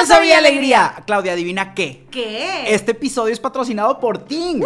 No sabía alegría. Claudia, adivina qué. ¿Qué? Este episodio es patrocinado por Ting.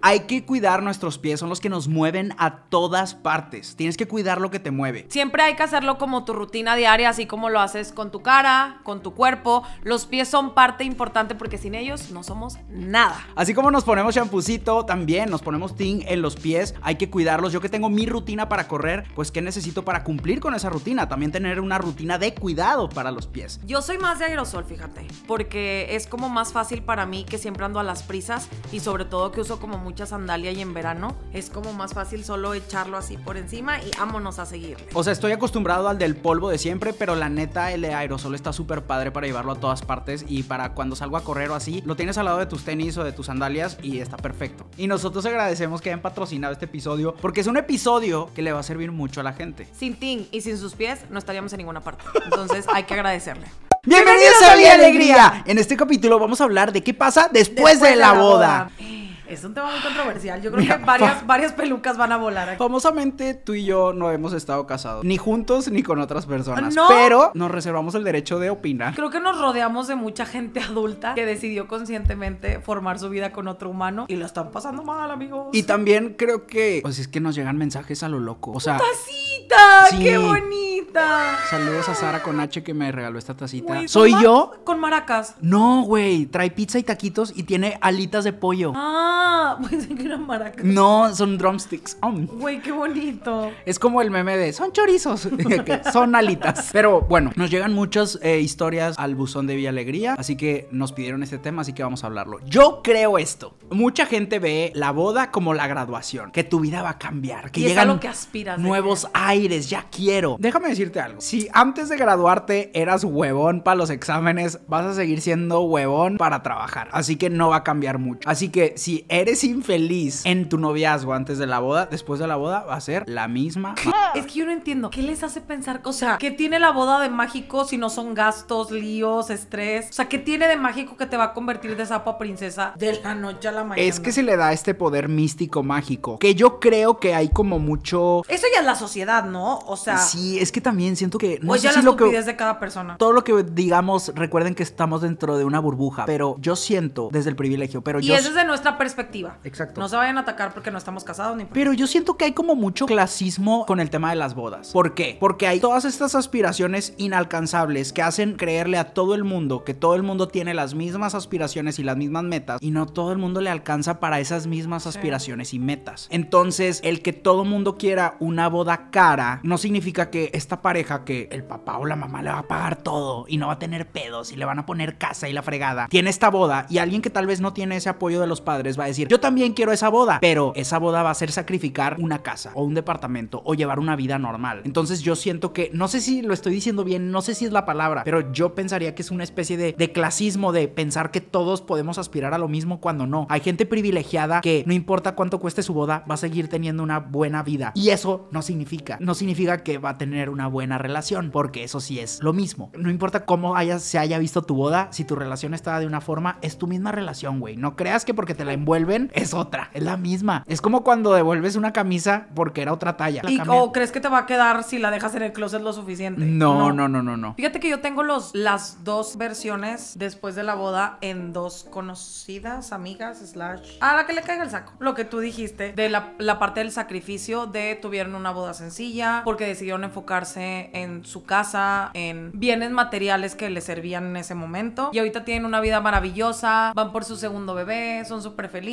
Hay que cuidar nuestros pies, son los que nos mueven a todas partes. Tienes que cuidar lo que te mueve. Siempre hay que hacerlo como tu rutina diaria, así como lo haces con tu cara, con tu cuerpo. Los pies son parte importante porque sin ellos no somos nada. Así como nos ponemos champucito, también nos ponemos ting en los pies. Hay que cuidarlos. Yo que tengo mi rutina para correr, pues ¿qué necesito para cumplir con esa rutina? También tener una rutina de cuidado para los pies. Yo soy más de aerosol, fíjate, porque es como más fácil para mí que siempre ando a las prisas y sobre todo que uso como mucha sandalia y en verano es como más fácil solo echarlo así por encima y vámonos a seguir O sea, estoy acostumbrado al del polvo de siempre, pero la neta el aerosol está súper padre para llevarlo a todas partes y para cuando salgo a correr o así, lo tienes al lado de tus tenis o de tus sandalias y está perfecto. Y nosotros agradecemos que hayan patrocinado este episodio porque es un episodio que le va a servir mucho a la gente. Sin Ting y sin sus pies no estaríamos en ninguna parte. Entonces hay que agradecerle. Bienvenidos a Mi Alegría. En este capítulo vamos a hablar de qué pasa después, de, la boda. Es un tema muy controversial. Yo creo que varias, varias pelucas van a volar aquí. Famosamente tú y yo no hemos estado casados, ni juntos ni con otras personas. Pero nos reservamos el derecho de opinar. Creo que nos rodeamos de mucha gente adulta que decidió conscientemente formar su vida con otro humano y lo están pasando mal, amigos. Y también creo que, pues es que nos llegan mensajes a lo loco. O sea, ¡Tacita! ¡Qué bonita! Saludos a Sara con H que me regaló esta tacita. ¿Soy yo? Con maracas. No, güey. Trae pizza y taquitos y tiene alitas de pollo. Ah. Pues no, son drumsticks. Güey, qué bonito. Es como el meme de son chorizos, son alitas. Pero bueno, nos llegan muchas eh, historias al buzón de Villa Alegría, así que nos pidieron este tema, así que vamos a hablarlo. Yo creo esto. Mucha gente ve la boda como la graduación, que tu vida va a cambiar, que llegan lo que aspiras nuevos aires, ya quiero. Déjame decirte algo. Si antes de graduarte eras huevón para los exámenes, vas a seguir siendo huevón para trabajar, así que no va a cambiar mucho. Así que si eres infeliz en tu noviazgo antes de la boda, después de la boda va a ser la misma. Es que yo no entiendo. ¿Qué les hace pensar? O sea, ¿qué tiene la boda de mágico si no son gastos, líos, estrés? O sea, ¿qué tiene de mágico que te va a convertir de sapo a princesa de la noche a la mañana? Es que se le da este poder místico mágico, que yo creo que hay como mucho... Eso ya es la sociedad, ¿no? O sea... Sí, es que también siento que... No es pues la lo de cada persona. Todo lo que digamos, recuerden que estamos dentro de una burbuja, pero yo siento desde el privilegio, pero yo... es desde nuestra perspectiva Exacto. No se vayan a atacar porque no estamos casados ni Pero yo siento que hay como mucho clasismo con el tema de las bodas. ¿Por qué? Porque hay todas estas aspiraciones inalcanzables que hacen creerle a todo el mundo que todo el mundo tiene las mismas aspiraciones y las mismas metas y no todo el mundo le alcanza para esas mismas aspiraciones y metas. Entonces, el que todo el mundo quiera una boda cara no significa que esta pareja que el papá o la mamá le va a pagar todo y no va a tener pedos y le van a poner casa y la fregada, tiene esta boda y alguien que tal vez no tiene ese apoyo de los padres va a decir, yo también quiero esa boda, pero esa boda va a ser sacrificar una casa o un departamento o llevar una vida normal. Entonces yo siento que, no sé si lo estoy diciendo bien, no sé si es la palabra, pero yo pensaría que es una especie de, de clasismo de pensar que todos podemos aspirar a lo mismo cuando no. Hay gente privilegiada que no importa cuánto cueste su boda, va a seguir teniendo una buena vida. Y eso no significa, no significa que va a tener una buena relación, porque eso sí es lo mismo. No importa cómo haya, se haya visto tu boda, si tu relación está de una forma, es tu misma relación, güey. No creas que porque te la envuelve es otra, es la misma. Es como cuando devuelves una camisa porque era otra talla. ¿Y o crees que te va a quedar si la dejas en el closet lo suficiente? No, no, no, no, no. Fíjate que yo tengo los, las dos versiones después de la boda en dos conocidas, amigas, slash. A la que le caiga el saco. Lo que tú dijiste de la, parte del sacrificio de tuvieron una boda sencilla porque decidieron enfocarse en su casa, en bienes materiales que le servían en ese momento. Y ahorita tienen una vida maravillosa, van por su segundo bebé, son súper felices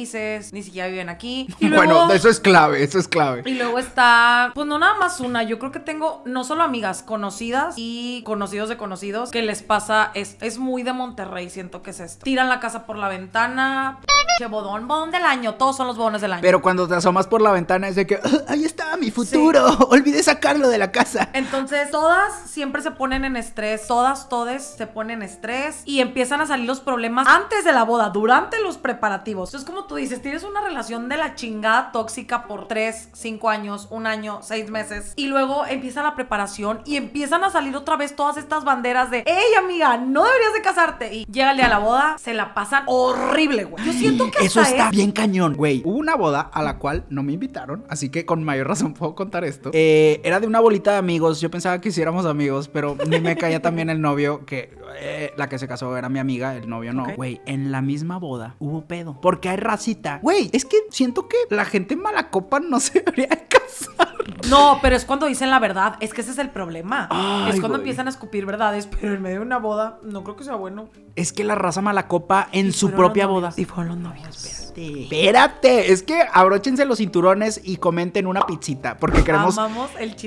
ni siquiera viven aquí. Y bueno, eso es clave, eso es clave. Y luego está, pues no nada más una, yo creo que tengo no solo amigas conocidas y conocidos de conocidos que les pasa, es, es muy de Monterrey, siento que es esto. Tiran la casa por la ventana. Que bodón, bodón del año, todos son los bodones del año. Pero cuando te asomas por la ventana es de que, ah, ahí está mi futuro, olvide olvidé sacarlo de la casa. Entonces, todas siempre se ponen en estrés, todas, todes se ponen en estrés y empiezan a salir los problemas antes de la boda, durante los preparativos. Entonces, como como tú dices, tienes una relación de la chingada tóxica por tres, cinco años, un año, seis meses. Y luego empieza la preparación y empiezan a salir otra vez todas estas banderas de, hey amiga, no deberías de casarte. Y llegale a la boda, se la pasan horrible, güey. Yo siento que... Eso está bien cañón, güey. Hubo una boda a la cual no me invitaron, así que con mayor razón puedo contar esto. Eh, era de una bolita de amigos, yo pensaba que hiciéramos amigos, pero me caía también el novio, que eh, la que se casó era mi amiga, el novio no. Güey, en la misma boda hubo pedo. Porque hay racita. Güey, es que siento que la gente mala copa no se debería casar. No, pero es cuando dicen la verdad. Es que ese es el problema. es cuando empiezan a escupir verdades, pero en medio de una boda no creo que sea bueno. Es que la raza mala copa en su propia boda. Y fueron los novios, Espérate. Es que abróchense los cinturones y comenten una pizzita. Porque queremos.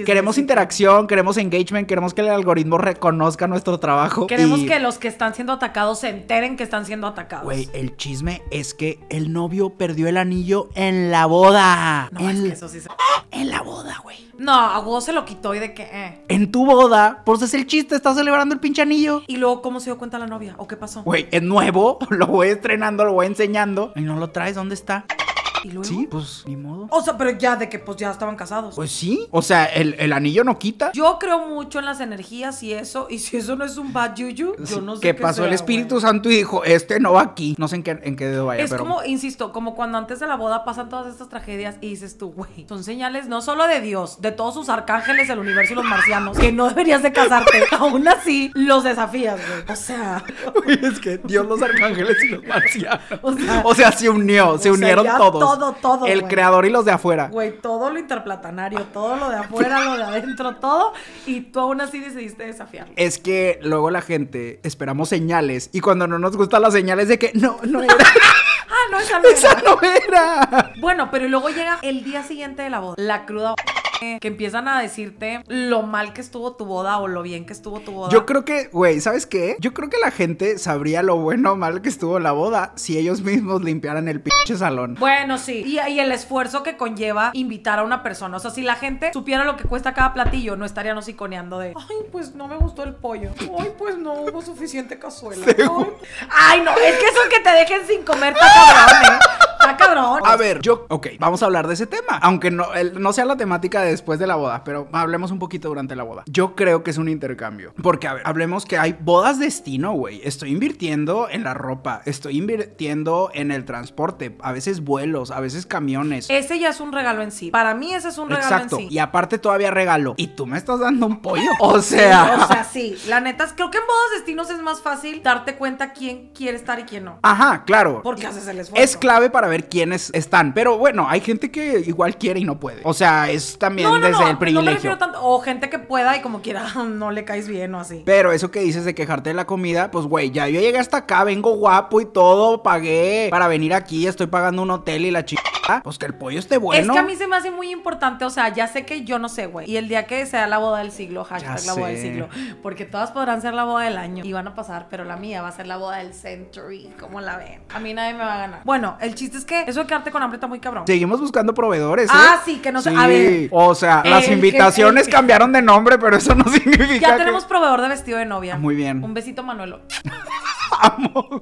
queremos interacción, queremos engagement, queremos que el algoritmo reconozca nuestro trabajo. Queremos que los que están siendo atacados se enteren que están siendo atacados. Güey, el chisme es que el novio perdió el anillo en la boda. No, es que eso sí se en la boda, güey. No, a vos se lo quitó y de qué? Eh. En tu boda, por es el chiste, estás celebrando el pinchanillo. anillo. Y luego, ¿cómo se dio cuenta la novia? ¿O qué pasó? Güey, es nuevo, lo voy estrenando, lo voy enseñando. Y no lo traes, ¿dónde está? Sí, pues ni modo. O sea, pero ya de que pues ya estaban casados. Pues sí. O sea, el, anillo no quita. Yo creo mucho en las energías y eso. Y si eso no es un bad juju, yo no sé. Que pasó el Espíritu Santo y dijo, este no va aquí. No sé en qué, en qué dedo vaya. Es como, insisto, como cuando antes de la boda pasan todas estas tragedias y dices tú, güey, son señales no solo de Dios, de todos sus arcángeles, el universo y los marcianos, que no deberías de casarte. Aún así, los desafías, güey. O sea. es que Dios, los arcángeles y los marcianos. O sea, se unió, se unieron todos. Todo, todo. El creador y los de afuera. Güey, todo lo interplatanario, todo lo de afuera, lo de adentro, todo. Y tú aún así decidiste desafiarlo. Es que luego la gente esperamos señales y cuando no nos gustan las señales de que no, no era. ah, no, esa no era. Esa no era. Bueno, pero luego llega el día siguiente de la voz La cruda que empiezan a decirte lo mal que estuvo tu boda o lo bien que estuvo tu boda. Yo creo que, güey, ¿sabes qué? Yo creo que la gente sabría lo bueno o mal que estuvo la boda si ellos mismos limpiaran el pinche salón. Bueno, sí. Y, el esfuerzo que conlleva invitar a una persona. O sea, si la gente supiera lo que cuesta cada platillo, no estarían osiconeando de, ay, pues no me gustó el pollo. Ay, pues no hubo suficiente cazuela. Ay. no, es que eso que te dejen sin comer está ¿eh? A ver, yo, ok, vamos a hablar de ese tema. Aunque no, sea la temática de después de la boda, pero hablemos un poquito durante la boda. Yo creo que es un intercambio. Porque, a ver, hablemos que hay bodas destino, güey. Estoy invirtiendo en la ropa, estoy invirtiendo en el transporte, a veces vuelos, a veces camiones. Ese ya es un regalo en sí. Para mí ese es un regalo Exacto. en sí. Y aparte todavía regalo. Y tú me estás dando un pollo. O sea. o sea, sí. La neta, creo que en bodas destinos es más fácil darte cuenta quién quiere estar y quién no. Ajá, claro. Porque haces el esfuerzo. Es clave para ver quienes quiénes están. Pero bueno, hay gente que igual quiere y no puede. O sea, es también desde el privilegio. o gente que pueda y como quiera no le caes bien o así. Pero eso que dices de quejarte de la comida, pues güey, ya yo llegué hasta acá, vengo guapo y todo, pagué para venir aquí, estoy pagando un hotel y la chica. Ah, pues que el pollo esté bueno. Es que a mí se me hace muy importante, o sea, ya sé que yo no sé, güey. Y el día que sea la boda del siglo, hashtag la boda del siglo, porque todas podrán ser la boda del año y van a pasar, pero la mía va a ser la boda del century, ¿Cómo la ven. A mí nadie me va a ganar. Bueno, el chiste es que eso de quedarte con hambre está muy cabrón. Seguimos buscando proveedores. ¿eh? Ah, sí, que no sé. A ver. O sea, las invitaciones cambiaron de nombre, pero eso no significa. Ya tenemos proveedor de vestido de novia. Muy bien. Un besito, Manuelo.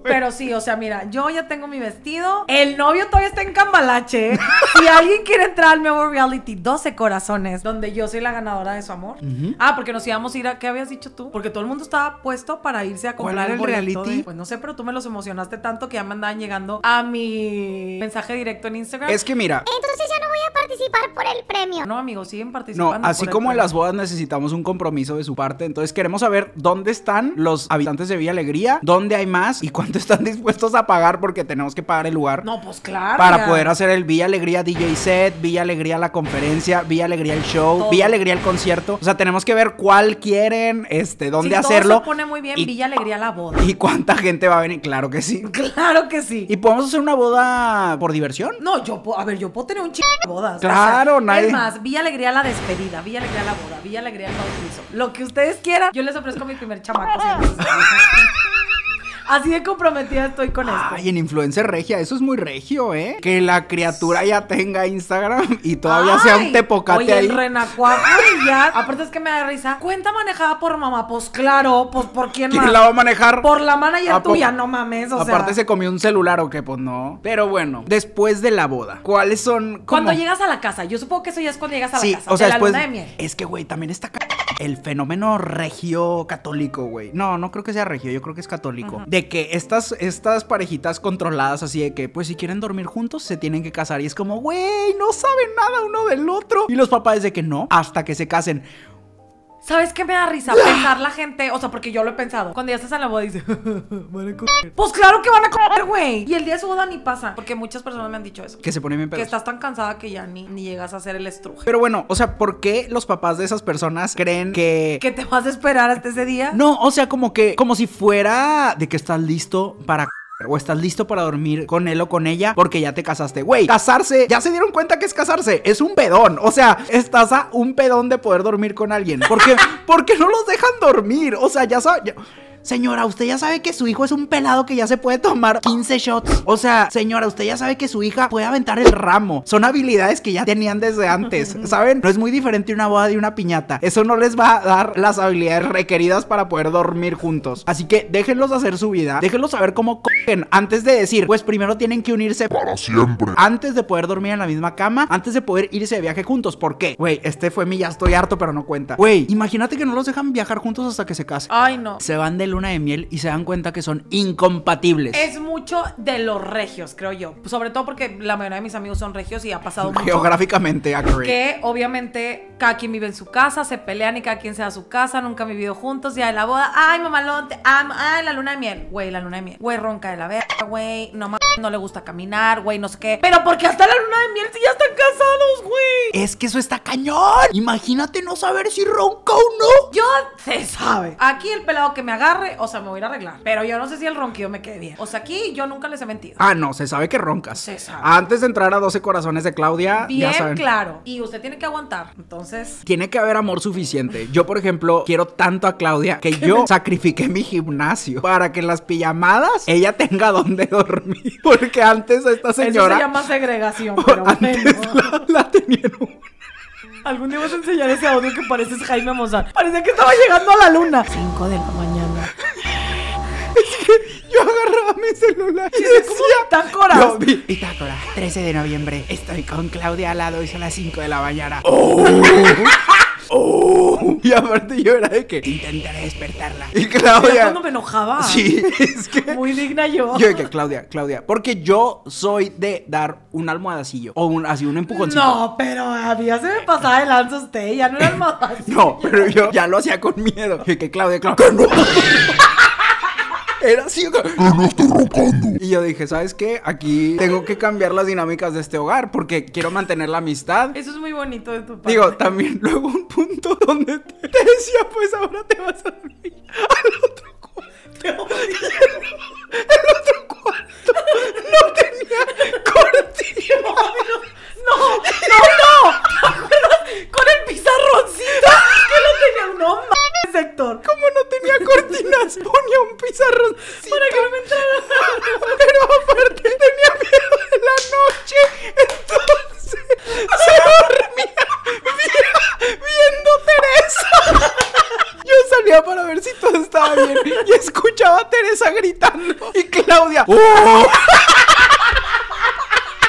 Pero sí, o sea, mira, yo ya tengo mi vestido. El novio todavía está en cambalache. y alguien quiere entrar al nuevo reality, 12 corazones, donde yo soy la ganadora de su amor. Ah, porque nos íbamos a ir a. ¿Qué habías dicho tú? Porque todo el mundo estaba puesto para irse a comprar el, reality. pues no sé, pero tú me los emocionaste tanto que ya me andaban llegando a mi mensaje directo en Instagram. Es que mira. Entonces ya no voy a participar por el premio. No, amigos, siguen participando. No, así como en las bodas necesitamos un compromiso de su parte. Entonces queremos saber dónde están los habitantes de Villa Alegría, dónde hay más y cuánto están dispuestos a pagar porque tenemos que pagar el lugar. No, pues claro. Para poder hacer el Villa Alegría DJ set, Villa Alegría la conferencia, Villa Alegría el show, Villa Alegría el concierto. O sea, tenemos que ver cuál quieren, este, dónde hacerlo. pone muy bien Villa Alegría la boda. ¿Y cuánta gente va a venir? Claro que sí. Claro que sí. ¿Y podemos hacer una boda por diversión? No, yo puedo a ver, yo puedo tener un chico de bodas. Claro, nadie. Es más, Villa Alegría la despedida, Villa Alegría la boda, Villa Alegría el bautizo. Lo que ustedes quieran, yo les ofrezco mi primer chamaco. Así de comprometida estoy con esto. Ay, en influencer regia, eso es muy regio, ¿eh? Que la criatura ya tenga Instagram y todavía sea un tepocate oye, el renacuajo ya. Aparte es que me da risa. Cuenta manejada por mamá, pues claro, pues por quién, ¿Quién la va a manejar? Por la manager ya tuya, no mames, Aparte se comió un celular o qué, pues no. Pero bueno, después de la boda, ¿cuáles son Cuando llegas a la casa, yo supongo que eso ya es cuando llegas a la sí, casa, o sea, la después... de miel. Es que güey, también está el fenómeno regio católico, güey. No, no creo que sea regio, yo creo que es católico de que estas, estas parejitas controladas así de que, pues si quieren dormir juntos, se tienen que casar. Y es como, güey, no saben nada uno del otro. Y los papás de que no, hasta que se casen. ¿Sabes qué me da risa? ¡Ah! Pensar la gente, o sea, porque yo lo he pensado. Cuando ya estás en la boda dice, van a comer. Pues claro que van a comer, güey. Y el día de su boda ni pasa, porque muchas personas me han dicho eso. Que se pone bien pedo. Que estás tan cansada que ya ni, ni llegas a hacer el estruje. Pero bueno, o sea, ¿por qué los papás de esas personas creen que que te vas a esperar hasta ese día? No, o sea, como que como si fuera de que estás listo para o estás listo para dormir con él o con ella porque ya te casaste. Güey, casarse, ya se dieron cuenta que es casarse. Es un pedón. O sea, estás a un pedón de poder dormir con alguien. ¿Por qué no los dejan dormir. O sea, ya sabes. Señora, usted ya sabe que su hijo es un pelado que ya se puede tomar 15 shots. O sea, señora, usted ya sabe que su hija puede aventar el ramo. Son habilidades que ya tenían desde antes, ¿saben? No es muy diferente una boda de una piñata. Eso no les va a dar las habilidades requeridas para poder dormir juntos. Así que déjenlos hacer su vida. Déjenlos saber cómo antes de decir, pues primero tienen que unirse para siempre. Antes de poder dormir en la misma cama, antes de poder irse de viaje juntos. ¿Por qué? Güey, este fue mi ya estoy harto, pero no cuenta. Güey, imagínate que no los dejan viajar juntos hasta que se casen. Ay, no. Se van de luna de miel y se dan cuenta que son incompatibles. Es mucho de los regios, creo yo. Sobre todo porque la mayoría de mis amigos son regios y ha pasado mucho. Geográficamente, Que obviamente cada quien vive en su casa, se pelean y cada quien se su casa, nunca han vivido juntos. Ya de la boda, ay, mamalón, ay, la luna de miel. Güey, la luna de miel. Güey, ronca la verga, güey. No mames, no le gusta caminar, güey, no sé qué. Pero porque hasta la luna de miel si ya están casados, güey. Es que eso está cañón. Imagínate no saber si ronca o no. Yo se sabe. Aquí el pelado que me agarre, o sea, me voy a arreglar. Pero yo no sé si el ronquido me quede bien. O sea, aquí yo nunca les he mentido. Ah, no, se sabe que roncas. Se sabe. Antes de entrar a 12 corazones de Claudia, bien ya saben. claro. Y usted tiene que aguantar. Entonces, tiene que haber amor suficiente. Yo, por ejemplo, quiero tanto a Claudia que yo sacrifique mi gimnasio para que en las pijamadas ella tenga donde dormir. Porque antes a esta señora. Eso se llama segregación, pero antes bueno. La, la tenían. Algún día vas a enseñar ese audio que pareces Jaime Mozart. Parecía que estaba llegando a la luna. Cinco de la mañana. Yo agarraba mi celular y, decía, Tácora. Yo vi 13 de noviembre. Estoy con Claudia al lado y son las 5 de la mañana. Oh. Oh, y aparte yo era de que intentaré despertarla. Y Claudia. cuando me enojaba. Sí, es que. Muy digna yo. Yo dije, que Claudia, Claudia. Porque yo soy de dar un almohadacillo o así un empujoncito. No, pero a mí ya se me pasaba de lanza usted. Ya no era almohadacillo. no, pero yo ya lo hacía con miedo. Y que Claudia, Claudia. Era así. no Y yo dije, ¿sabes qué? Aquí tengo que cambiar las dinámicas de este hogar porque quiero mantener la amistad. Eso es muy bonito de tu parte. Digo, también luego un punto donde te, decía, pues ahora te vas a dormir al otro cuarto. el otro no tenía cortinas No, no, no, Con el pizarroncito que no tenía un no, hombre. Sector. Como no tenía cortinas, ponía un pizarroncito. Para que no me entrara. Pero aparte tenía miedo de la noche. Entonces se dormía viendo Teresa. Yo salía para ver si todo estaba bien y escuchaba a Teresa gritando y Claudia. ¡Oh!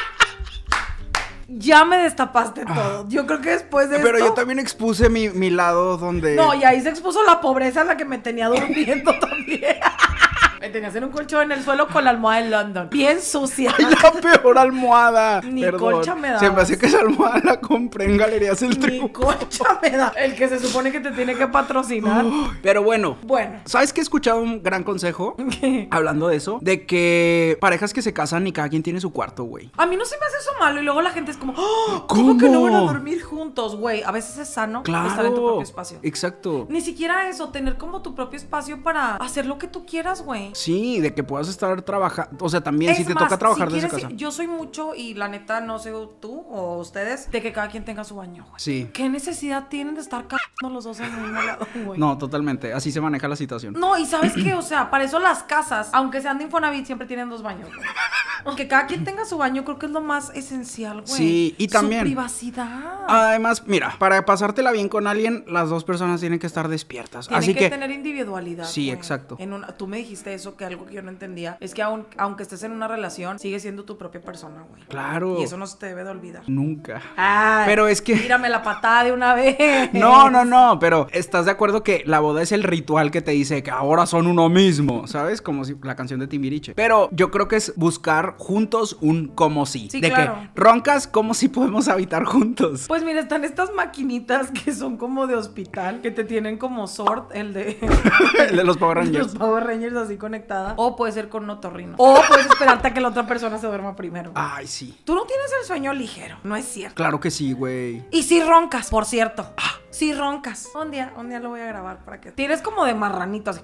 ya me destapaste ah. todo. Yo creo que después de. Pero yo también expuse mi, lado donde. No, y ahí se expuso la pobreza en la que me tenía durmiendo también. Eh, tenía hacer un colchón en el suelo con la almohada de London. Bien sucia. la peor almohada. Ni colcha me da. Se me hace que esa almohada la compré en Galerías El Triunfo. Ni colcha me da. El que se supone que te tiene que patrocinar. pero bueno. Bueno. ¿Sabes que he escuchado un gran consejo? Hablando de eso. De que parejas que se casan y cada quien tiene su cuarto, güey. A mí no se me hace eso malo. Y luego la gente es como, ¡Oh! ¿cómo? que no van a dormir juntos, güey? A veces es sano claro, estar en tu propio espacio. Exacto. Ni siquiera eso, tener como tu propio espacio para hacer lo que tú quieras, güey. Sí, de que puedas estar trabajando. O sea, también si te toca trabajar si casa. Yo soy mucho y la neta, no sé tú o ustedes, de que cada quien tenga su baño, Sí. ¿Qué necesidad tienen de estar cagando los dos en el mismo lado, güey? No, totalmente. Así se maneja la situación. No, y ¿sabes qué? O sea, para eso las casas, aunque sean de Infonavit, siempre tienen dos baños, güey. cada quien tenga su baño, creo que es lo más esencial, güey. Sí, y también. Su privacidad. Además, mira, para pasártela bien con alguien, las dos personas tienen que estar despiertas. Tienen Así que, que tener individualidad. Sí, exacto. En una... Tú me dijiste eso que algo que yo no entendía es que aun, aunque estés en una relación, sigues siendo tu propia persona, güey. Claro. Y eso no se te debe de olvidar. Nunca. pero es que... Mírame la patada de una vez. No, no, no, pero estás de acuerdo que la boda es el ritual que te dice que ahora son uno mismo, ¿sabes? Como si la canción de Timbiriche. Pero yo creo que es buscar juntos un como si. Sí, de que roncas como si podemos habitar juntos. Pues mira, están estas maquinitas que son como de hospital, que te tienen como sort, el de... de los Power Rangers. Los Power Rangers así con o puede ser con otorrino. O puedes esperarte a que la otra persona se duerma primero. Ay, sí. Tú no tienes el sueño ligero, no es cierto. Claro que sí, güey. Y si roncas, por cierto. Ah. Si roncas. Un día, un día lo voy a grabar para que. Tienes como de marranito así.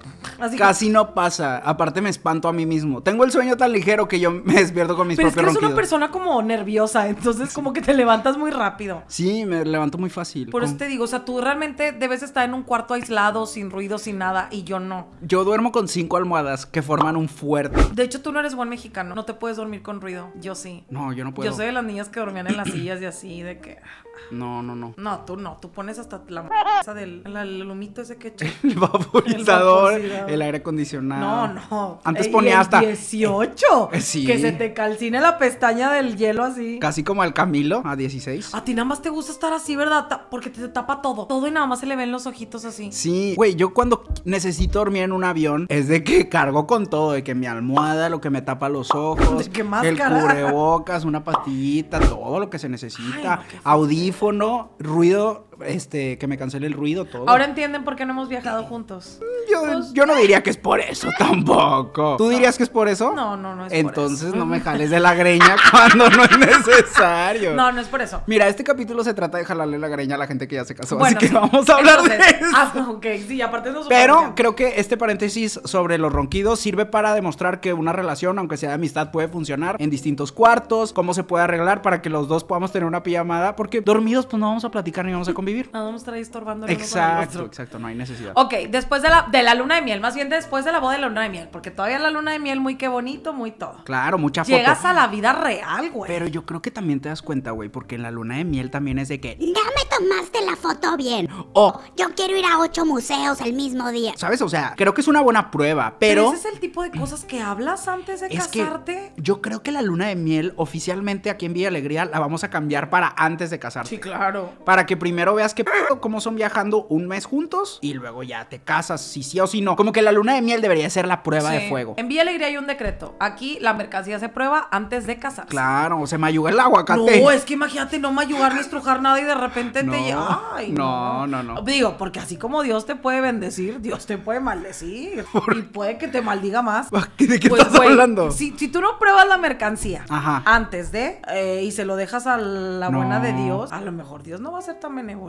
Casi no pasa. Aparte me espanto a mí mismo. Tengo el sueño tan ligero que yo me despierto con mis Pero propios Pero es eres una persona como nerviosa, entonces como que te levantas muy rápido. Sí, me levanto muy fácil. Por eso te digo, o sea, tú realmente debes estar en un cuarto aislado, sin ruido, sin nada, y yo no. Yo duermo con cinco almohadas que forman un fuerte. De hecho, tú no eres buen mexicano, no te puedes dormir con ruido. Yo sí. No, yo no puedo. Yo soy de las niñas que dormían en las sillas y así, de que. Ah, ah. No, no, no. No, tú no. Tú pones hasta la esa del el lumito ese que echa. El vaporizador, el, aire acondicionado. No, no. Antes ponía hasta. 18. Eh, eh, que se te calcine la pestaña del hielo así. Casi como al Camilo, a 16. A ti nada más te gusta estar así, ¿verdad? Porque te tapa todo. Todo y nada más se le ven los ojitos así. Sí, güey, yo cuando necesito dormir en un avión es de que cargo con todo, de que mi almohada, lo que me tapa los ojos, el cubrebocas, una pastillita, todo lo que se necesita, audífono, ruido este, que me cancele el ruido, todo. Ahora entienden por qué no hemos viajado juntos. Mm, pues, yo, no eh. diría que es por eso tampoco. ¿Tú dirías que es por eso? No, no, no es por eso. Entonces no me jales de la greña cuando no es necesario. No, no es por eso. Mira, este capítulo se trata de jalarle la greña a la gente que ya se casó, así que vamos a hablar de eso. Ah, ok, sí, aparte no Pero creo que este paréntesis sobre los ronquidos sirve para demostrar que una relación, aunque sea de amistad, puede funcionar en distintos cuartos, cómo se puede arreglar para que los dos podamos tener una pijamada, porque dormidos pues no vamos a platicar ni vamos a comer Vivir Nada vamos a estar estorbando. Exacto, exacto, no hay necesidad. Ok, después de la, de la luna de miel, más bien después de la boda de la luna de miel, porque todavía la luna de miel, muy qué bonito, muy todo. Claro, mucha foto. Llegas a la vida real, güey. Pero yo creo que también te das cuenta, güey, porque en la luna de miel también es de que... Ya me tomaste la foto bien. O... Oh. Yo quiero ir a ocho museos el mismo día. ¿Sabes? O sea, creo que es una buena prueba, pero... ese es el tipo de cosas que hablas antes de casarte? yo creo que la luna de miel oficialmente aquí en Villa Alegría la vamos a cambiar para antes de casarte. Sí, claro. Para que primero veas que como son viajando un mes juntos y luego ya te casas, si sí o si no. Como que la luna de miel debería ser la prueba de fuego. En Villa Alegría hay un decreto. Aquí la mercancía se prueba antes de casarse. Claro, se me ayuda el agua, aguacate. No, es que imagínate no me ayudar ni estrujar nada y de repente no, te Ay, no, no, no, Digo, porque así como Dios te puede bendecir, Dios te puede maldecir. Y puede que te maldiga más. Ah, ¿De qué pues, estás hablando? Si, tú no pruebas la mercancía antes de eh, y se lo dejas a la buena de Dios, a lo mejor Dios no va a ser tan benevolente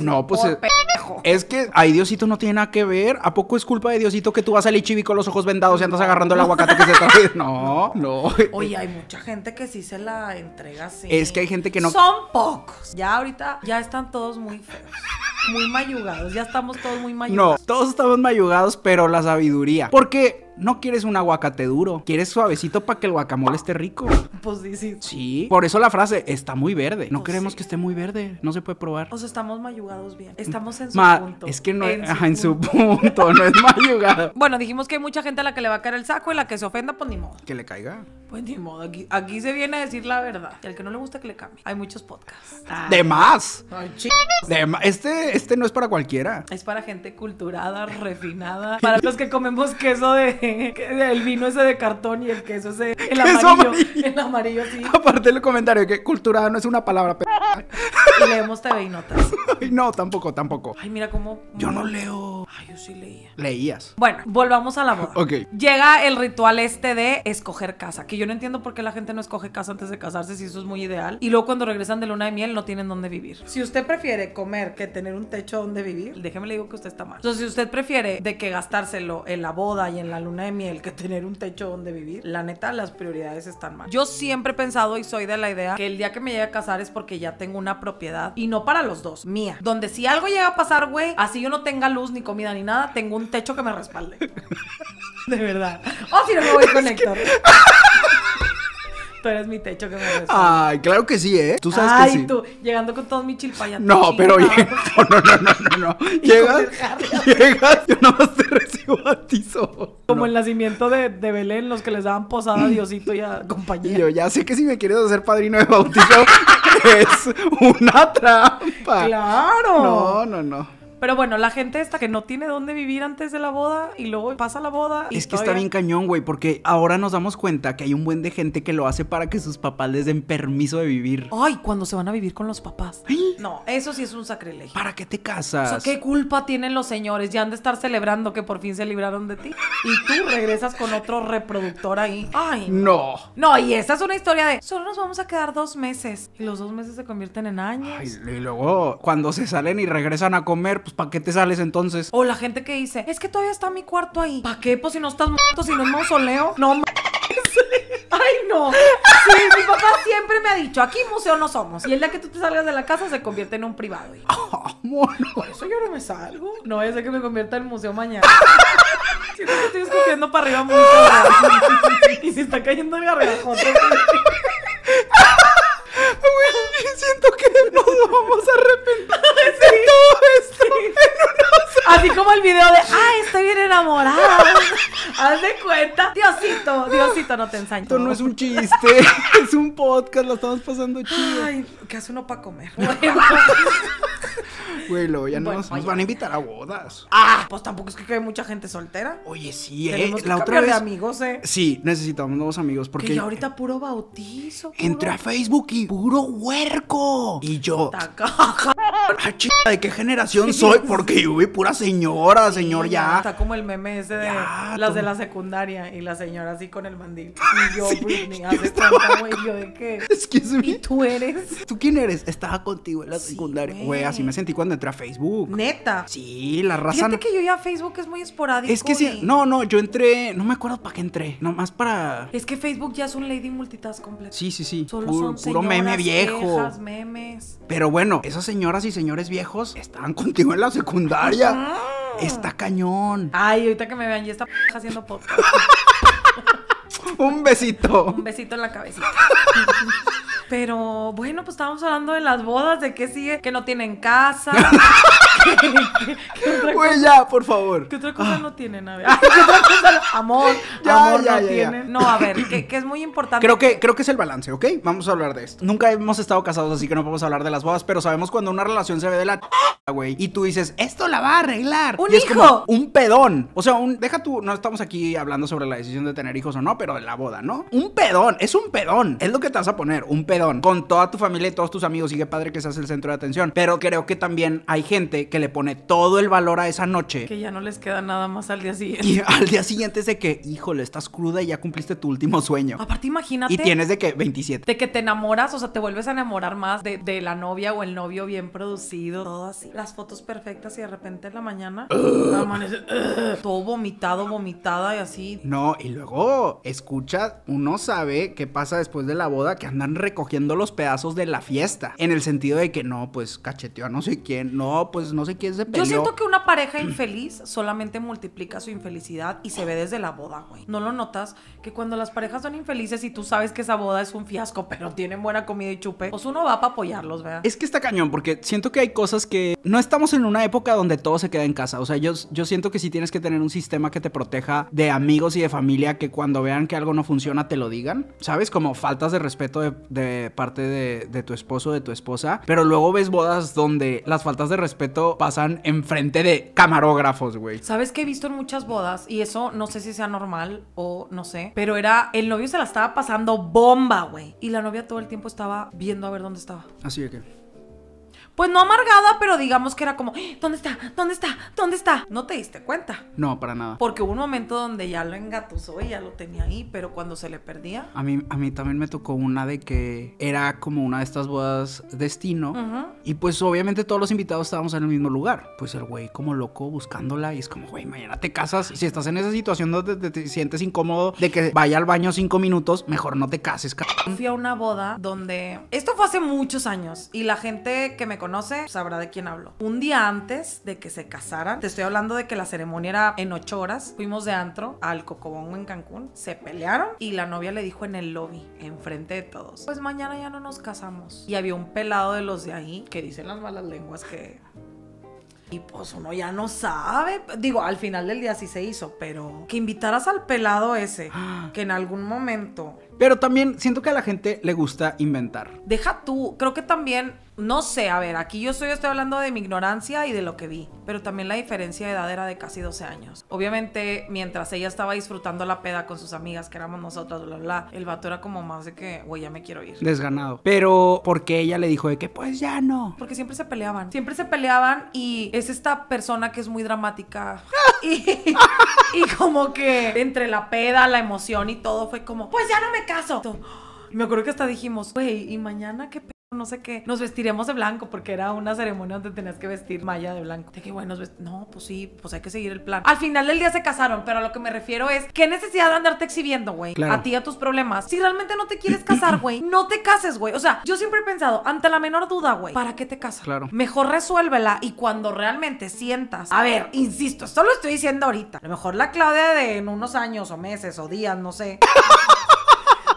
no, pues oh, eh, es, que, ahí Diosito no tiene nada que ver. ¿A poco es culpa de Diosito que tú vas al Ichibi con los ojos vendados y andas agarrando el aguacate que se está No, no, no. Oye, hay mucha gente que sí se la entrega así. Es que hay gente que no. Son pocos. Ya ahorita, ya están todos muy feos. Muy mayugados. Ya estamos todos muy mayugados. No, todos estamos mayugados, pero la sabiduría. Porque no quieres un aguacate duro, quieres suavecito para que el guacamole esté rico. Pues sí, sí. Sí. Por eso la frase está muy verde. No pues queremos que esté muy verde, no se puede probar. O sea, estamos mayugados bien. Estamos en su punto. Es que no es, en su punto, no es mayugado. Bueno, dijimos que hay mucha gente a la que le va a caer el saco y la que se ofenda, pues ni modo. Que le caiga. Pues ni modo, aquí, se viene a decir la verdad. Y al que no le gusta que le cambie. Hay muchos podcasts. De más. Ay, de este, este no es para cualquiera. Es para gente culturada, refinada, para los que comemos queso de el vino ese de cartón y el queso ese, el amarillo, el amarillo, sí. Aparte el comentario que cultura no es una palabra, leemos TV y notas. no, tampoco, tampoco. Ay, mira cómo... Yo no leo. Ay, yo sí leía. Leías. Bueno, volvamos a la boda ok. Llega el ritual este de escoger casa, que yo no entiendo por qué la gente no escoge casa antes de casarse si eso es muy ideal. Y luego cuando regresan de luna de miel no tienen dónde vivir. Si usted prefiere comer que tener un techo donde vivir, déjeme le digo que usted está mal. Entonces, si usted prefiere de que gastárselo en la boda y en la luna una de miel que tener un techo donde vivir, la neta, las prioridades están mal. Yo siempre he pensado y soy de la idea que el día que me llegue a casar es porque ya tengo una propiedad y no para los dos, mía. Donde si algo llega a pasar, güey, así yo no tenga luz, ni comida, ni nada, tengo un techo que me respalde. de verdad. oh, si no me voy con Héctor. Tú eres mi techo que me ves Ay, claro que sí, ¿eh? Tú sabes que sí. Ay, tú, llegando con todos mis chilpayantes. No, pero no, no, no, no, no. Llegas, llegas, yo nada más te recibo a ti Como el nacimiento de, de Belén, los que les daban posada a Diosito y a compañía. Y yo ya sé que si me quieres hacer padrino de bautizo, es una trampa. Claro. No, no, no. Pero bueno, la gente esta que no tiene dónde vivir antes de la boda y luego pasa la boda. Y es que está bien cañón, güey, porque ahora nos damos cuenta que hay un buen de gente que lo hace para que sus papás les den permiso de vivir. Ay, cuando se van a vivir con los papás. No, eso sí es un sacrilegio. ¿Para qué te casas? O sea, ¿qué culpa tienen los señores? Ya han de estar celebrando que por fin se libraron de ti. Y tú regresas con otro reproductor ahí. Ay. No. No, y esta es una historia de solo nos vamos a quedar dos meses. Y los dos meses se convierten en años. y luego, cuando se salen y regresan a comer, pues pues, ¿para qué te sales entonces? O la gente que dice, es que todavía está mi cuarto ahí. ¿Para qué? Pues si no estás muerto, si no es mausoleo. No mames. Ay, no. Sí, mi papá siempre me ha dicho, aquí museo no somos. Y el día que tú te salgas de la casa se convierte en un privado. Por eso yo no me salgo. No es que me convierta en museo mañana. Siento que estoy escupiendo para arriba muy Y se está cayendo el gargajote. siento que nos vamos a arrepentir de todo esto. Así como el video de, ay, estoy bien enamorada. Haz de cuenta. Diosito, Diosito, no te ensañes. Esto no es un chiste, es un podcast, Lo estamos pasando chido. Ay, ¿qué hace uno para comer? Güey, ya nos, van a invitar a bodas. Ah, pues tampoco es que quede mucha gente soltera. Oye, sí, eh. la otra vez. de amigos, eh. Sí, necesitamos nuevos amigos porque. ahorita puro bautizo. Puro... a Facebook y puro huerco. Y yo. Ah, chica, ¿de qué generación soy? Porque yo vi pura señora, señor, ya. Está como el meme ese de las de la secundaria y la señora así con el mandil. Y yo, pues Britney, hace estaba yo de qué. Excuse me. ¿Y tú eres? ¿Tú quién eres? Estaba contigo en la secundaria. Güey, así me sentí cuando entré a Facebook. Neta. Sí, la raza. Fíjate que yo ya Facebook es muy esporádico. Es que sí. No, no, yo entré. No me acuerdo para qué entré. Nomás para. Es que Facebook ya es un lady multitask completo. Sí, sí, sí. Solo puro, puro meme viejo. memes. Pero bueno, esas señoras y señores viejos estaban contigo en la secundaria. Está cañón. Ay, ahorita que me vean, ya está haciendo podcast. un besito. Un besito en la cabecita. Pero bueno, pues estábamos hablando de las bodas, de qué sigue, que no tienen casa. Güey, ya, por favor. ¿Qué otra cosa ah. no tienen? A ¿Qué otra cosa Amor, ya, no tienen. No, a ver, que, es muy importante. Creo que, creo que es el balance, ¿ok? Vamos a hablar de esto. Nunca hemos estado casados, así que no podemos hablar de las bodas, pero sabemos cuando una relación se ve de la güey. Y tú dices, esto la va a arreglar. Un hijo. un pedón. O sea, un. Deja tú. No estamos aquí hablando sobre la decisión de tener hijos o no, pero de la boda, ¿no? Un pedón. Es un pedón. Es lo que te vas a poner. Un pedón con toda tu familia y todos tus amigos y qué padre que seas el centro de atención. Pero creo que también hay gente que le pone todo el valor a esa noche. Que ya no les queda nada más al día siguiente. Y al día siguiente es de que, híjole, estás cruda y ya cumpliste tu último sueño. Aparte, imagínate. Y tienes de que 27. De que te enamoras, o sea, te vuelves a enamorar más de, la novia o el novio bien producido, todo así. Las fotos perfectas y de repente en la mañana todo vomitado, vomitada y así. No, y luego escucha, uno sabe qué pasa después de la boda que andan recogiendo los pedazos de la fiesta. En el sentido de que no, pues cacheteó no sé quién, no, pues no sé quién se peleó. Yo siento que una pareja infeliz solamente multiplica su infelicidad y se ve desde la boda, güey. ¿No lo notas? Que cuando las parejas son infelices y tú sabes que esa boda es un fiasco, pero tienen buena comida y chupe, pues uno va para apoyarlos, ¿verdad? Es que está cañón, porque siento que hay cosas que no estamos en una época donde todo se queda en casa. O sea, yo, yo siento que si tienes que tener un sistema que te proteja de amigos y de familia que cuando vean que algo no funciona te lo digan. ¿Sabes? Como faltas de respeto de eh, parte de, tu esposo, de tu esposa, pero luego ves bodas donde las faltas de respeto pasan en frente de camarógrafos, güey. ¿Sabes que he visto en muchas bodas? Y eso no sé si sea normal o no sé, pero era, el novio se la estaba pasando bomba, güey. Y la novia todo el tiempo estaba viendo a ver dónde estaba. Así de que pues no amargada, pero digamos que era como, ¿dónde está? ¿Dónde está? ¿Dónde está? No te diste cuenta. No, para nada. Porque hubo un momento donde ya lo engatusó y ya lo tenía ahí, pero cuando se le perdía. A mí, a mí también me tocó una de que era como una de estas bodas destino. Y pues obviamente todos los invitados estábamos en el mismo lugar. Pues el güey como loco buscándola y es como, güey, mañana te casas. Si estás en esa situación donde te, sientes incómodo de que vaya al baño cinco minutos, mejor no te cases. Fui a una boda donde... Esto fue hace muchos años y la gente que me conoce sabrá de quién habló. Un día antes de que se casaran, te estoy hablando de que la ceremonia era en ocho horas, fuimos de antro al Cocobongo en Cancún, se pelearon y la novia le dijo en el lobby, enfrente de todos, pues mañana ya no nos casamos. Y había un pelado de los de ahí que dicen las malas lenguas que y pues uno ya no sabe. Digo, al final del día sí se hizo, pero que invitaras al pelado ese, que en algún momento pero también siento que a la gente le gusta inventar. Deja tú, creo que también, no sé, a ver, aquí yo soy, estoy hablando de mi ignorancia y de lo que vi, pero también la diferencia de edad era de casi 12 años. Obviamente, mientras ella estaba disfrutando la peda con sus amigas, que éramos nosotras, bla, bla, el vato era como más de que, güey, ya me quiero ir. Desganado. Pero porque ella le dijo de que, pues ya no. Porque siempre se peleaban, siempre se peleaban y es esta persona que es muy dramática. y como que entre la peda, la emoción y todo fue como, pues ya no me caso. me acuerdo que hasta dijimos, güey, ¿y mañana qué no sé qué, nos vestiremos de blanco porque era una ceremonia donde tenías que vestir malla de blanco. De que, bueno, no, pues sí, pues hay que seguir el plan. Al final del día se casaron, pero a lo que me refiero es, ¿qué necesidad de andarte exhibiendo, güey? A ti, a tus problemas. Si realmente no te quieres casar, güey, no te cases, güey. O sea, yo siempre he pensado, ante la menor duda, güey, ¿para qué te casas? Claro. Mejor resuélvela y cuando realmente sientas, a ver, insisto, esto lo estoy diciendo ahorita. A lo mejor la Claudia de en unos años o meses o días, no sé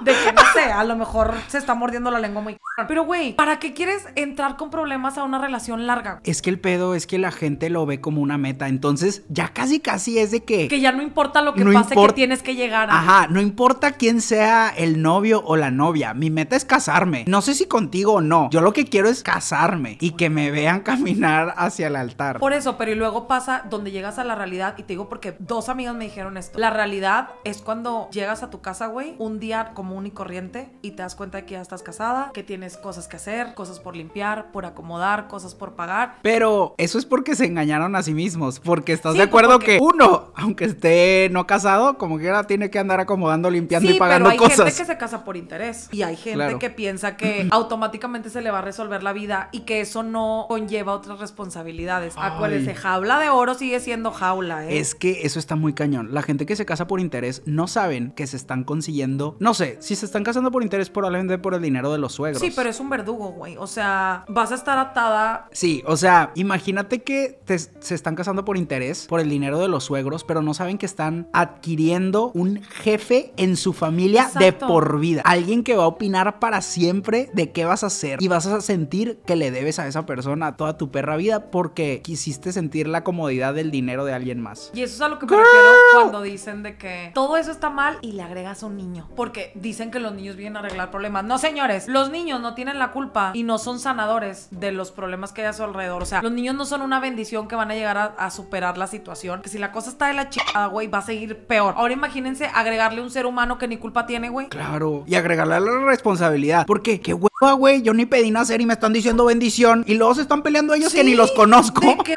de que no sé, a lo mejor se está mordiendo la lengua muy Pero güey, ¿para qué quieres entrar con problemas a una relación larga? Es que el pedo es que la gente lo ve como una meta, entonces ya casi casi es de que que ya no importa lo que pase que tienes que llegar a Ajá, no importa quién sea el novio o la novia, mi meta es casarme. No sé si contigo o no, yo lo que quiero es casarme y que me vean caminar hacia el altar. Por eso, pero y luego pasa donde llegas a la realidad y te digo porque dos amigos me dijeron esto. La realidad es cuando llegas a tu casa, güey, un día común y corriente y te das cuenta de que ya estás casada, que tienes cosas que hacer, cosas por limpiar, por acomodar, cosas por pagar. Pero eso es porque se engañaron a sí mismos, porque estás de acuerdo que uno, aunque esté no casado, como que ahora tiene que andar acomodando, limpiando y pagando pero hay gente que se casa por interés y hay gente que piensa que automáticamente se le va a resolver la vida y que eso no conlleva otras responsabilidades. a Ay. Acuérdense, jaula de oro sigue siendo jaula, ¿eh? Es que eso está muy cañón. La gente que se casa por interés no saben que se están consiguiendo, no sé, si se están casando por interés, probablemente por el dinero de los suegros. Sí, pero es un verdugo, güey. O sea, vas a estar atada. Sí, o sea, imagínate que se están casando por interés, por el dinero de los suegros, pero no saben que están adquiriendo un jefe en su familia de por vida. Alguien que va a opinar para siempre de qué vas a hacer y vas a sentir que le debes a esa persona toda tu perra vida porque quisiste sentir la comodidad del dinero de alguien más. Y eso es a lo que me refiero cuando dicen de que todo eso está mal y le agregas un niño. Porque dicen que los niños vienen a arreglar problemas. No, señores, los niños no tienen la culpa y no son sanadores de los problemas que hay a su alrededor. O sea, los niños no son una bendición que van a llegar a, superar la situación. Que si la cosa está de la chingada, güey, va a seguir peor. Ahora imagínense agregarle un ser humano que ni culpa tiene, güey. Claro. Y agregarle la responsabilidad. Porque qué hueva, güey. Yo ni pedí nacer y me están diciendo bendición. Y luego se están peleando ellos que ni los conozco. ¿De qué?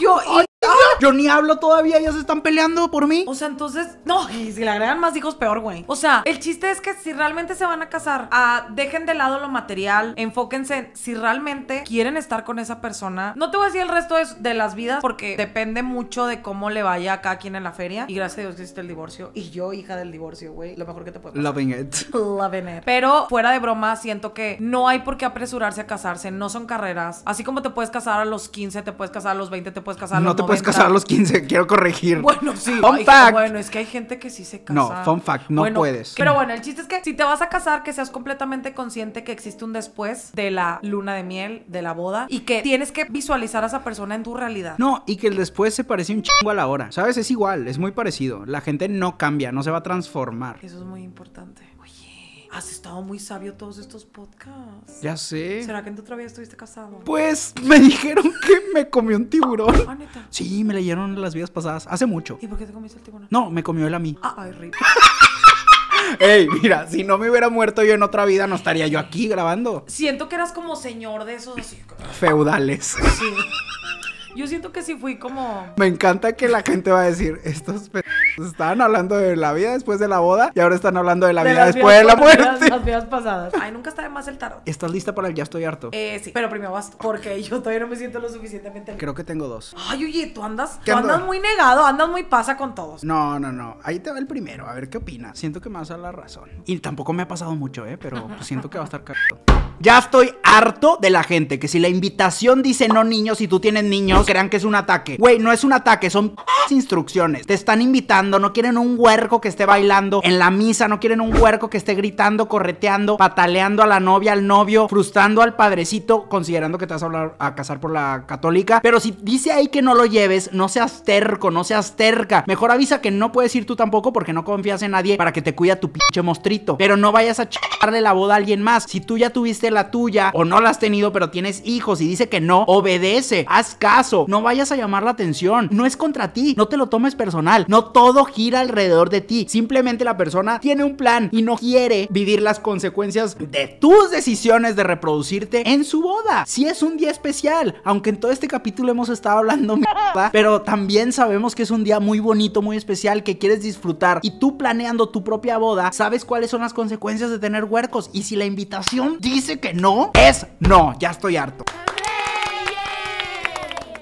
yo. Ay, yo ni hablo todavía, ya se están peleando por mí. O sea, entonces, no, si le agregan más hijos, peor, güey. O sea, el chiste es que si realmente se van a casar, ah, dejen de lado lo material, enfóquense si realmente quieren estar con esa persona. No te voy a decir el resto de, las vidas porque depende mucho de cómo le vaya a cada quien en la feria. Y gracias a Dios que el divorcio. Y yo, hija del divorcio, güey, lo mejor que te puedo Loving it. Loving it. Pero fuera de broma, siento que no hay por qué apresurarse a casarse, no son carreras. Así como te puedes casar a los 15, te puedes casar a los 20, te puedes casar a los No te puedes casar los 15, quiero corregir. Bueno, sí. Fun fact. Bueno, es que hay gente que sí se casa. No, fun fact, no puedes. Pero bueno, el chiste es que si te vas a casar, que seas completamente consciente que existe un después de la luna de miel, de la boda, y que tienes que visualizar a esa persona en tu realidad. No, y que el después se parece un chingo a la hora. ¿Sabes? Es igual, es muy parecido. La gente no cambia, no se va a transformar. Eso es muy importante. Has estado muy sabio todos estos podcasts. Ya sé. ¿Será que en tu otra vida estuviste casado? Pues me dijeron que me comió un tiburón. Ah, neta. Sí, me leyeron las vidas pasadas. Hace mucho. ¿Y por qué te comiste el tiburón? No, me comió él a mí. Ah, ay, rico. Ey, mira, si no me hubiera muerto yo en otra vida, no estaría yo aquí grabando. Siento que eras como señor de esos Feudales. Sí. Yo siento que sí fui como. Me encanta que la gente va a decir, estos p... estaban hablando de la vida después de la boda y ahora están hablando de la vida después de la muerte. Las, vidas pasadas. Ay, nunca está de más el tarot. ¿Estás lista para el ya estoy harto? Eh, sí, pero primero vas, porque yo todavía no me siento lo suficientemente. Creo que tengo dos. Ay, oye, tú andas, tú andas muy negado, andas muy pasa con todos. No, no, no. Ahí te va el primero, a ver qué opinas. Siento que me vas a la razón. Y tampoco me ha pasado mucho, ¿eh? Pero pues siento que va a estar cagado. Ya estoy harto de la gente que si la invitación dice no niños y tú tienes niños, crean que es un ataque. Güey, no es un ataque, son instrucciones. Te están invitando, no quieren un huerco que esté bailando en la misa, no quieren un huerco que esté gritando, correteando, pataleando a la novia, al novio, frustrando al padrecito, considerando que te vas a, hablar, a casar por la católica. Pero si dice ahí que no lo lleves, no seas terco, no seas terca. Mejor avisa que no puedes ir tú tampoco porque no confías en nadie para que te cuida tu pinche mostrito. Pero no vayas a echarle la boda a alguien más. Si tú ya tuviste la tuya o no la has tenido, pero tienes hijos y dice que no, obedece, haz caso no vayas a llamar la atención, no es contra ti, no te lo tomes personal, no todo gira alrededor de ti, simplemente la persona tiene un plan y no quiere vivir las consecuencias de tus decisiones de reproducirte en su boda. Si es un día especial, aunque en todo este capítulo hemos estado hablando pero también sabemos que es un día muy bonito, muy especial que quieres disfrutar y tú planeando tu propia boda, sabes cuáles son las consecuencias de tener huercos y si la invitación dice que no, es no, ya estoy harto.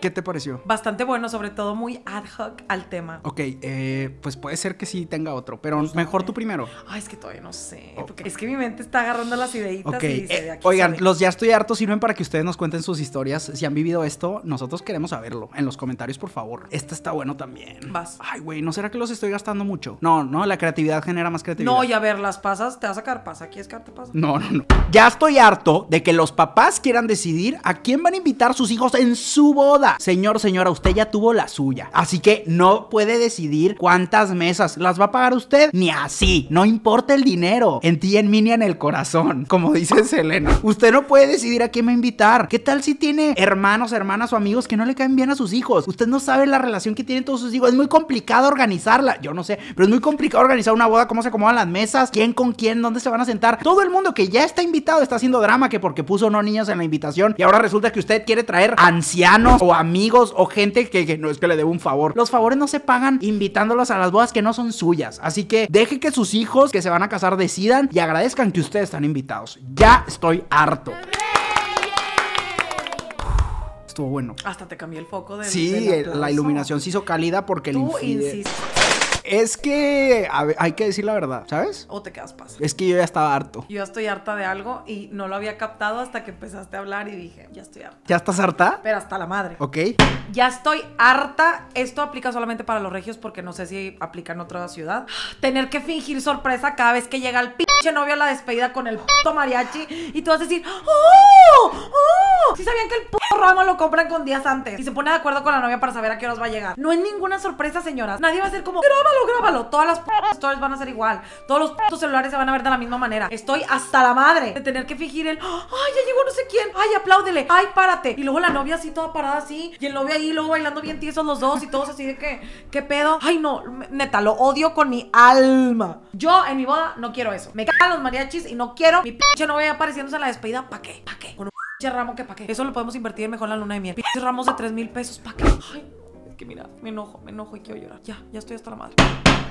¿Qué te pareció? Bastante bueno, sobre todo muy ad hoc al tema. Ok, eh, pues puede ser que sí tenga otro, pero mejor tú primero. Ay, es que todavía no sé. es que mi mente está agarrando las ideitas okay. dice, eh, Oigan, los ya estoy harto sirven para que ustedes nos cuenten sus historias. Si han vivido esto, nosotros queremos saberlo. En los comentarios, por favor. Este está bueno también. Vas. Ay, güey, ¿no será que los estoy gastando mucho? No, no, la creatividad genera más creatividad. No, y a ver, las pasas, te vas a sacar pasa. ¿Quieres que te pasa? No, no, no. Ya estoy harto de que los papás quieran decidir a quién van a invitar sus hijos en su boda. Señor, señora, usted ya tuvo la suya. Así que no puede decidir cuántas mesas las va a pagar usted. Ni así. No importa el dinero. En ti, en mí, ni en el corazón. Como dice Selena. Usted no puede decidir a quién va a invitar. ¿Qué tal si tiene hermanos, hermanas o amigos que no le caen bien a sus hijos? Usted no sabe la relación que tienen todos sus hijos. Es muy complicado organizarla. Yo no sé, pero es muy complicado organizar una boda, cómo se acomodan las mesas, quién con quién, dónde se van a sentar. Todo el mundo que ya está invitado está haciendo drama que porque puso no niños en la invitación y ahora resulta que usted quiere traer ancianos o amigos o gente que, no es que le debo un favor. Los favores no se pagan invitándolos a las bodas que no son suyas. Así que deje que sus hijos que se van a casar decidan y agradezcan que ustedes están invitados. Ya estoy harto estuvo bueno. Hasta te cambié el foco de. Sí, la, iluminación se hizo cálida porque el es que hay que decir la verdad, ¿sabes? O te quedas pasa. Es que yo ya estaba harto. Yo estoy harta de algo y no lo había captado hasta que empezaste a hablar y dije, ya estoy harta. ¿Ya estás harta? Pero hasta la madre. Ok. Ya estoy harta. Esto aplica solamente para los regios porque no sé si aplica en otra ciudad. Tener que fingir sorpresa cada vez que llega el pinche novio a la despedida con el puto mariachi y tú vas a decir, ¡Oh! ¡Oh! ¿Sí sabían que el ramos lo compran con días antes y se pone de acuerdo con la novia para saber a qué horas va a llegar. No es ninguna sorpresa, señoras. Nadie va a ser como, grábalo, grábalo. Todas las p stories van a ser igual. Todos los p celulares se van a ver de la misma manera. Estoy hasta la madre de tener que fingir el, ay, ya llegó no sé quién. Ay, apláudele. Ay, párate. Y luego la novia así toda parada así y el novio ahí luego bailando bien tiesos los dos y todos así de que, ¿qué pedo? Ay, no, neta, lo odio con mi alma. Yo en mi boda no quiero eso. Me cagan los mariachis y no quiero mi pinche novia apareciéndose a la despedida. ¿Para qué? ¿Para qué? ¿Qué ramo que pa' qué. Eso lo podemos invertir mejor la luna de miel. ramos de 3 mil pesos, pa' qué. Ay, es que mira, me enojo, me enojo y quiero llorar. Ya, ya estoy hasta la madre.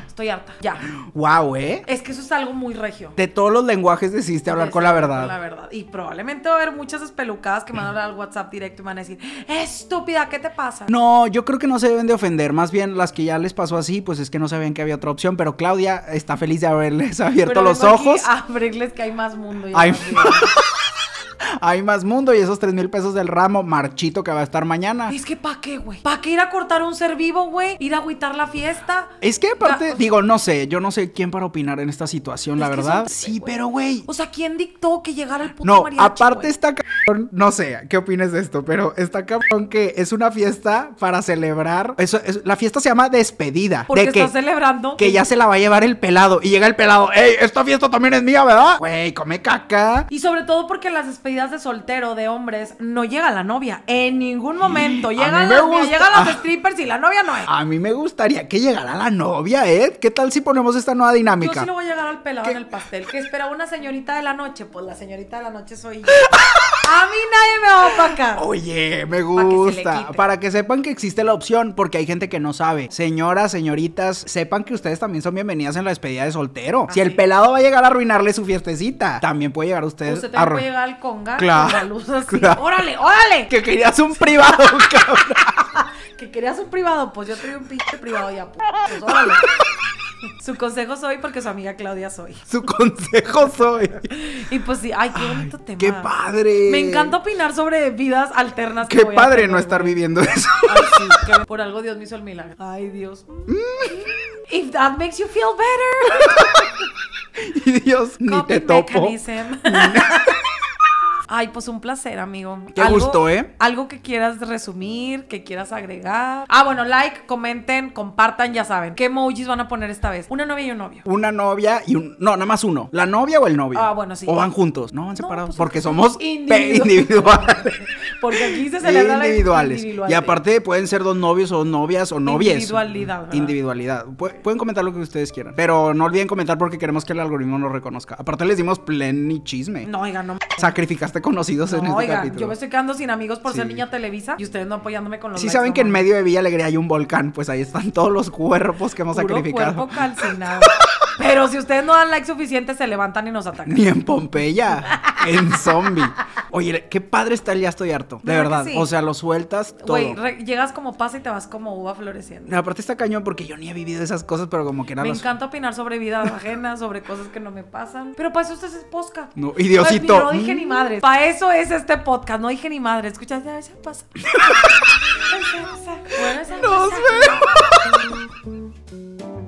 Estoy harta, ya. Wow, ¿eh? Es que eso es algo muy regio. De todos los lenguajes decidiste hablar con la verdad. Con la verdad. Y probablemente va a haber muchas espelucadas que me van a hablar al WhatsApp directo y van a decir, estúpida, ¿qué te pasa? No, yo creo que no se deben de ofender. Más bien las que ya les pasó así, pues es que no sabían que había otra opción. Pero Claudia está feliz de haberles abierto los ojos. abrirles que hay más mundo. hay más mundo y esos tres mil pesos del ramo marchito que va a estar mañana. Es que pa' qué, güey. ¿Pa' qué ir a cortar un ser vivo, güey? ¿Ir a agüitar la fiesta? Es que aparte, digo, no sé, yo no sé quién para opinar en esta situación, la verdad. sí, pero güey. O sea, ¿quién dictó que llegara el puto No, aparte está cabrón, no sé, ¿qué opinas de esto? Pero está cabrón que es una fiesta para celebrar. Eso, es, la fiesta se llama despedida. Porque está celebrando. Que ya se la va a llevar el pelado. Y llega el pelado. ¡Ey, esta fiesta también es mía, ¿verdad? Güey, come caca. Y sobre todo porque las despedidas de soltero de hombres no llega la novia. En ningún momento. Llega la novia llegan los ah. strippers y la novia no es. A mí me gustaría que llegara la novia, ¿eh? ¿Qué tal si ponemos esta nueva dinámica? Yo sí le voy a llegar al pelado en el pastel. Que espera una señorita de la noche? Pues la señorita de la noche soy yo. A mí nadie me va a acá Oye, me gusta. Para que, sepan que existe la opción, porque hay gente que no sabe. Señoras, señoritas, sepan que ustedes también son bienvenidas en la despedida de soltero. Ah, si el pelado va a llegar a arruinarle su fiestecita, también puede llegar ustedes. Usted llegar con claro, la luz así. ¡Órale, órale! Que querías un privado, cabrón. que querías un privado, pues yo tuve un pinche privado ya, pues, pues órale. Su consejo soy porque su amiga Claudia soy. Su consejo soy. y pues sí, ay, qué bonito tema. Qué padre. Me encanta opinar sobre vidas alternas. Qué padre no estar viviendo eso. por algo Dios me hizo el milagro. Ay, Dios. Mm. If that makes you feel better. y Dios, ni Copy te topo. Mechanism. Ay, pues un placer, amigo. Qué gusto, ¿eh? Algo que quieras resumir, que quieras agregar. Ah, bueno, like, comenten, compartan, ya saben. ¿Qué emojis van a poner esta vez? Una novia y un novio. Una novia y un. No, nada más uno. ¿La novia o el novio? Ah, bueno, sí. O van juntos. No, van separados. Pues, porque somos individuales. porque aquí se celebra la individuales. Y aparte pueden ser dos novios o novias o novias. Individualidad. Individualidad. pueden comentar lo que ustedes quieran. Pero no olviden comentar porque queremos que el algoritmo nos reconozca. Aparte les dimos plen y chisme. No, oiga, no. Sacrificaste conocidos en este oiga, capítulo. yo me estoy quedando sin amigos por ser niña Televisa y ustedes no apoyándome con los. Sí, saben que en medio de Villa Alegría hay un volcán, pues ahí están todos los cuerpos que hemos sacrificado. Pero si ustedes no dan like suficiente, se levantan y nos atacan. Ni en Pompeya, en zombie. Oye, qué padre está el ya estoy harto. De verdad. O sea, lo sueltas todo. Güey, llegas como pasa y te vas como uva floreciendo. aparte está cañón porque yo ni he vivido esas cosas, pero como que nada. Me encanta opinar sobre vidas ajenas, sobre cosas que no me pasan. Pero para eso usted es posca No, y no dije ni madre. Para eso es este podcast. No dije ni madre. Escucha, ya se pasa. Nos vemos.